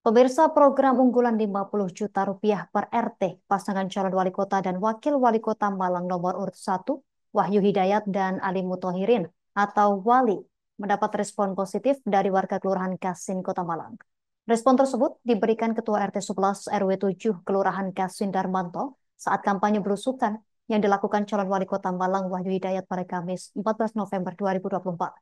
Pemirsa program unggulan 50 juta rupiah per RT, pasangan calon wali kota dan wakil wali kota Malang nomor urut 1, Wahyu Hidayat dan Ali Mutohirin atau Wali, mendapat respon positif dari warga Kelurahan Kasin, Kota Malang. Respon tersebut diberikan Ketua RT 11 RW 7 Kelurahan Kasin Darmanto saat kampanye berusukan yang dilakukan calon wali kota Malang Wahyu Hidayat pada Kamis 14 November 2024.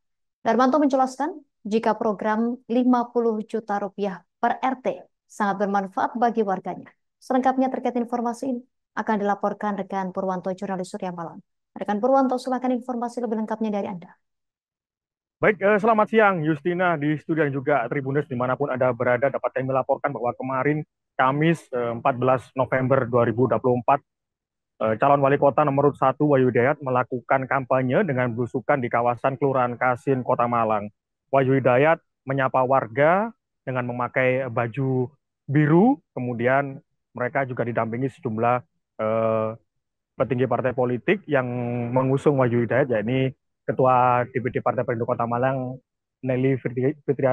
Darmanto menjelaskan, jika program 50 juta rupiah per RT sangat bermanfaat bagi warganya. Selengkapnya terkait informasi ini akan dilaporkan rekan Purwanto jurnalis Surya Malam. Rekan Purwanto, silakan informasi lebih lengkapnya dari Anda. Baik, eh, selamat siang Justina di studio dan juga Tribunus dimanapun Anda berada dapat kami laporkan bahwa kemarin Kamis 14 eh, November 2024 Eh, calon wali kota nomor satu Wahyu Hidayat melakukan kampanye dengan berusukan di kawasan Kelurahan Kasin, Kota Malang. Wahyu Hidayat menyapa warga dengan memakai baju biru, kemudian mereka juga didampingi sejumlah eh, petinggi partai politik yang mengusung Wahyu Hidayat, yakni Ketua DPD Partai Perindo Kota Malang, Nelly Fitri, Fitri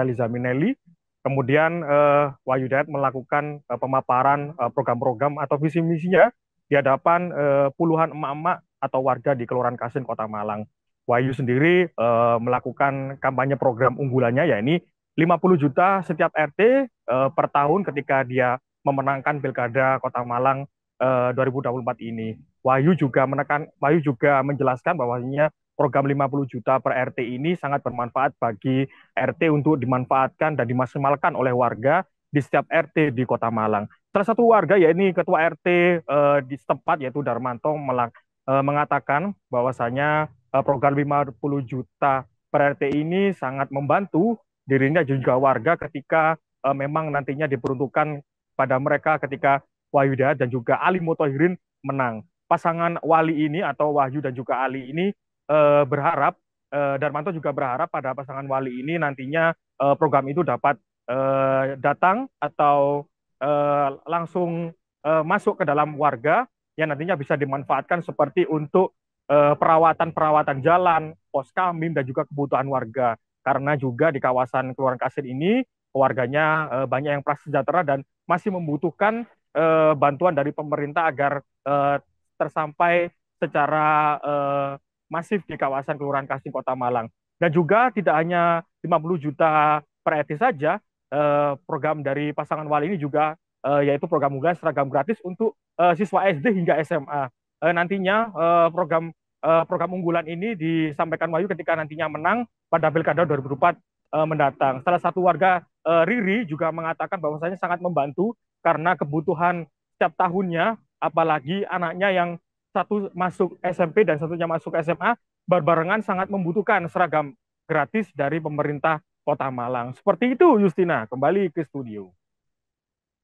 Kemudian eh, Wahyu Hidayat melakukan eh, pemaparan eh, program-program eh, atau visi-misinya di hadapan eh, puluhan emak-emak atau warga di Kelurahan Kasin, Kota Malang. Wahyu sendiri eh, melakukan kampanye program unggulannya, ya ini 50 juta setiap RT eh, per tahun ketika dia memenangkan Pilkada Kota Malang eh, 2024 ini. Wahyu juga menekan Wahyu juga menjelaskan bahwasanya program 50 juta per RT ini sangat bermanfaat bagi RT untuk dimanfaatkan dan dimaksimalkan oleh warga di setiap RT di Kota Malang. Salah satu warga yaitu ketua RT uh, eh, di setempat yaitu Darmanto Melang uh, eh, mengatakan bahwasanya uh, program 50 juta per RT ini sangat membantu dirinya juga warga ketika uh, memang nantinya diperuntukkan pada mereka ketika Wahyuda dan juga Ali Mutohirin menang. Pasangan Wali ini atau Wahyu dan juga Ali ini uh, berharap uh, Darmanto juga berharap pada pasangan Wali ini nantinya uh, program itu dapat Eh, datang atau eh, langsung eh, masuk ke dalam warga yang nantinya bisa dimanfaatkan seperti untuk perawatan-perawatan jalan, pos kamim dan juga kebutuhan warga. Karena juga di kawasan Keluaran Kasir ini warganya banyak yang prasejahtera dan masih membutuhkan bantuan dari pemerintah agar tersampai secara masif di kawasan Kelurahan Kasih Kota Malang. Dan juga tidak hanya 50 juta per etis saja, Eh, program dari pasangan wali ini juga uh, yaitu program unggulan seragam gratis untuk uh, siswa SD hingga SMA. Uh, nantinya uh, program uh, program unggulan ini disampaikan Wahyu ketika nantinya menang pada Pilkada 2024 uh, mendatang. Salah satu warga uh, Riri juga mengatakan bahwasanya sangat membantu karena kebutuhan setiap tahunnya apalagi anaknya yang satu masuk SMP dan satunya masuk SMA berbarengan sangat membutuhkan seragam gratis dari pemerintah Kota Malang. Seperti itu Justina, kembali ke studio.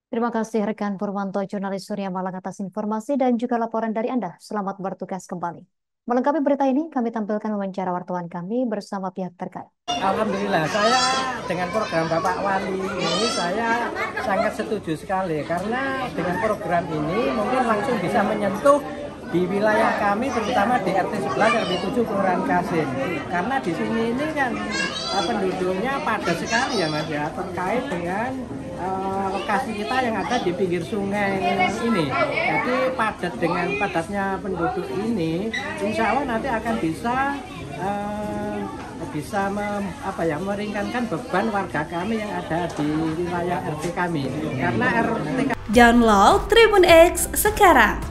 Terima kasih rekan Purwanto, jurnalis Surya Malang atas informasi dan juga laporan dari Anda. Selamat bertugas kembali. Melengkapi berita ini, kami tampilkan wawancara wartawan kami bersama pihak terkait. Alhamdulillah, saya dengan program Bapak Wali ini saya sangat setuju sekali karena dengan program ini mungkin langsung bisa menyentuh di wilayah kami terutama di RT 11 RT 7 Kelurahan Kasin karena di sini ini kan eh, penduduknya padat sekali ya Mas ya terkait dengan uh, lokasi kita yang ada di pinggir sungai ini jadi padat dengan padatnya penduduk ini insya Allah nanti akan bisa uh, bisa mem, apa ya meringankan beban warga kami yang ada di wilayah RT kami karena RT Download Tribun X sekarang